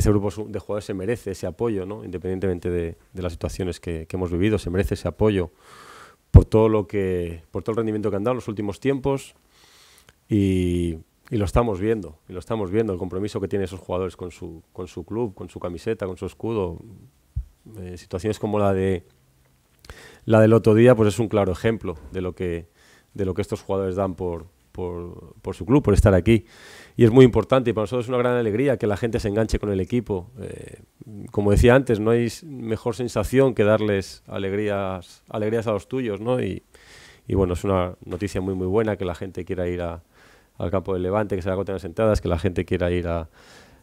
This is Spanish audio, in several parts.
ese grupo de jugadores se merece ese apoyo, ¿no? independientemente de, las situaciones que, hemos vivido, se merece ese apoyo por todo lo que, por todo el rendimiento que han dado en los últimos tiempos y, lo estamos viendo, y lo estamos viendo, el compromiso que tienen esos jugadores con su, con su club, con su camiseta, con su escudo. Eh, situaciones como la de la del otro día, pues es un claro ejemplo de lo que, de lo que estos jugadores dan por, por, su club, por estar aquí. Y es muy importante y para nosotros es una gran alegría que la gente se enganche con el equipo. Eh, como decía antes, no hay mejor sensación que darles alegrías, alegrías a los tuyos, ¿no? Y, bueno, es una noticia muy muy buena que la gente quiera ir al campo del Levante, que se agoten las entradas, que la gente quiera ir a,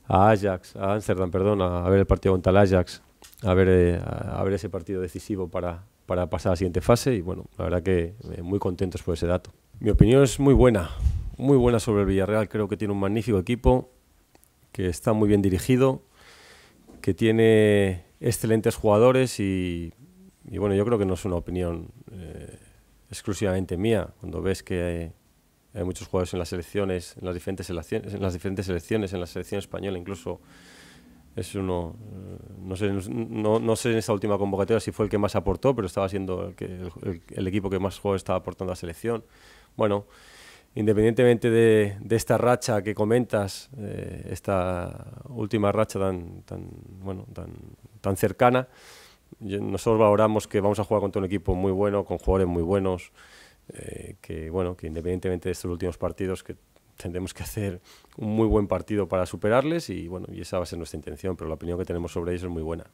Ajax, a Amsterdam perdón, a, ver el partido contra el Ajax, a ver, eh, a, ver ese partido decisivo para, para pasar a la siguiente fase y bueno, la verdad que eh, muy contentos por ese dato. Mi opinión es muy buena, muy buena sobre el Villarreal. Creo que tiene un magnífico equipo, que está muy bien dirigido, que tiene excelentes jugadores y, bueno, yo creo que no es una opinión eh, exclusivamente mía. Cuando ves que hay, muchos jugadores en las selecciones, en las diferentes selecciones, en las diferentes selecciones, en la selección española incluso es uno, eh, no sé, no, no, sé en esta última convocatoria si fue el que más aportó, pero estaba siendo el, equipo que más juego estaba aportando a la selección. Bueno, independientemente de, esta racha que comentas, eh, esta última racha tan, tan, bueno, tan, tan cercana, nosotros valoramos que vamos a jugar contra un equipo muy bueno, con jugadores muy buenos, eh, que bueno, que independientemente de estos últimos partidos que tendremos que hacer un muy buen partido para superarles y bueno, y esa va a ser nuestra intención, pero la opinión que tenemos sobre ellos es muy buena.